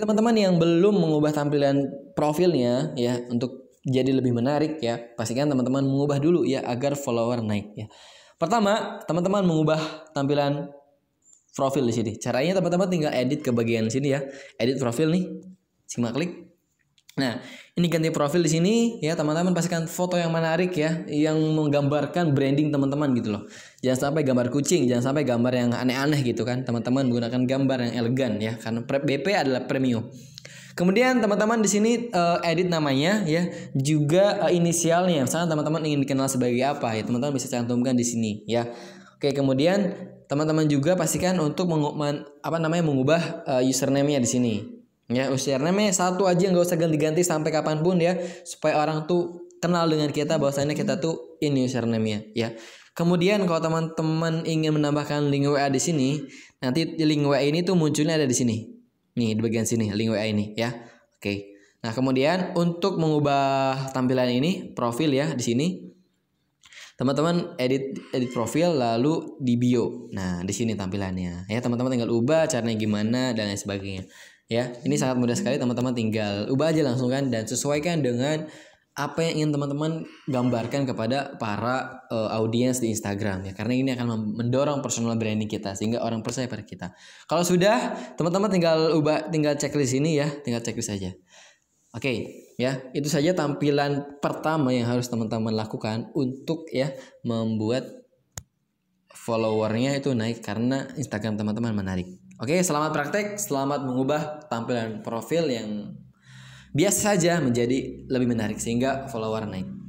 teman-teman yang belum mengubah tampilan profilnya ya untuk jadi lebih menarik ya, pastikan teman-teman mengubah dulu ya agar follower naik ya. Pertama, teman-teman mengubah tampilan profil di sini. Caranya teman-teman tinggal edit ke bagian sini ya. Edit profil nih. simak klik. Nah, ini ganti profil di sini ya teman-teman pastikan foto yang menarik ya yang menggambarkan branding teman-teman gitu loh. Jangan sampai gambar kucing, jangan sampai gambar yang aneh-aneh gitu kan. Teman-teman menggunakan gambar yang elegan ya karena BP adalah premium. Kemudian teman-teman di sini uh, edit namanya ya, juga uh, inisialnya. Misalnya teman-teman ingin dikenal sebagai apa ya, teman-teman bisa cantumkan di sini ya. Oke, kemudian teman-teman juga pastikan untuk mengubah apa namanya mengubah uh, username-nya di sini Ya, username satu aja nggak usah ganti-ganti sampai kapanpun ya supaya orang tuh kenal dengan kita bahwasanya kita tuh ini username-nya ya. Kemudian kalau teman-teman ingin menambahkan link WA di sini, nanti link WA ini tuh munculnya ada di sini. Nih, di bagian sini link WA ini ya. Oke. Nah, kemudian untuk mengubah tampilan ini profil ya di sini. Teman-teman edit edit profil lalu di bio. Nah, di sini tampilannya. Ya, teman-teman tinggal ubah caranya gimana dan lain sebagainya ya ini sangat mudah sekali teman-teman tinggal ubah aja langsung kan dan sesuaikan dengan apa yang ingin teman-teman gambarkan kepada para uh, audiens di Instagram ya karena ini akan mendorong personal branding kita sehingga orang percaya pada kita kalau sudah teman-teman tinggal ubah tinggal checklist ini ya tinggal checklist saja oke okay, ya itu saja tampilan pertama yang harus teman-teman lakukan untuk ya membuat followernya itu naik karena Instagram teman-teman menarik Oke, selamat praktek, selamat mengubah tampilan profil yang biasa saja menjadi lebih menarik sehingga follower naik.